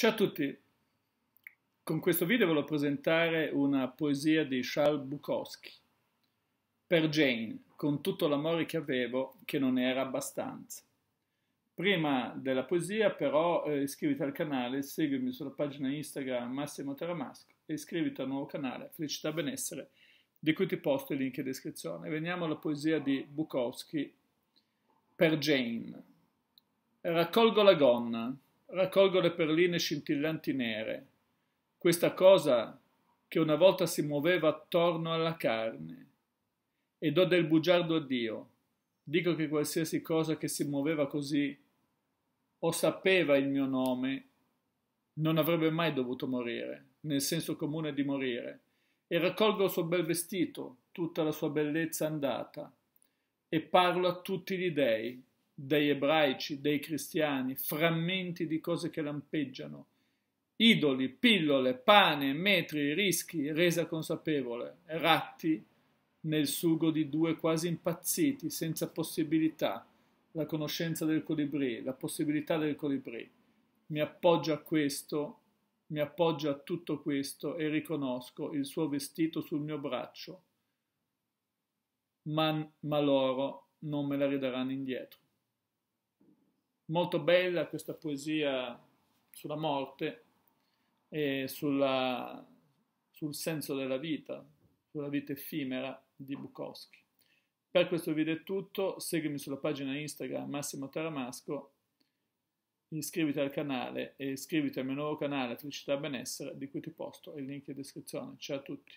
Ciao a tutti, con questo video voglio presentare una poesia di Charles Bukowski, per Jane, con tutto l'amore che avevo, che non era abbastanza. Prima della poesia però eh, iscriviti al canale, seguimi sulla pagina Instagram Massimo Teramasco e iscriviti al nuovo canale Felicità Benessere, di cui ti posto il link in descrizione. Veniamo alla poesia di Bukowski, per Jane. Raccolgo la gonna raccolgo le perline scintillanti nere, questa cosa che una volta si muoveva attorno alla carne, e do del bugiardo a Dio. Dico che qualsiasi cosa che si muoveva così o sapeva il mio nome non avrebbe mai dovuto morire, nel senso comune di morire, e raccolgo il suo bel vestito, tutta la sua bellezza andata, e parlo a tutti gli dei, dei ebraici, dei cristiani, frammenti di cose che lampeggiano, idoli, pillole, pane, metri, rischi, resa consapevole, ratti nel sugo di due quasi impazziti, senza possibilità, la conoscenza del colibrì, la possibilità del colibrì. Mi appoggio a questo, mi appoggio a tutto questo e riconosco il suo vestito sul mio braccio, ma, ma loro non me la ridaranno indietro molto bella questa poesia sulla morte e sulla, sul senso della vita, sulla vita effimera di Bukowski. Per questo video è tutto, seguimi sulla pagina Instagram Massimo Taramasco, iscriviti al canale e iscriviti al mio nuovo canale Felicità e Benessere di cui ti posto il link in descrizione. Ciao a tutti!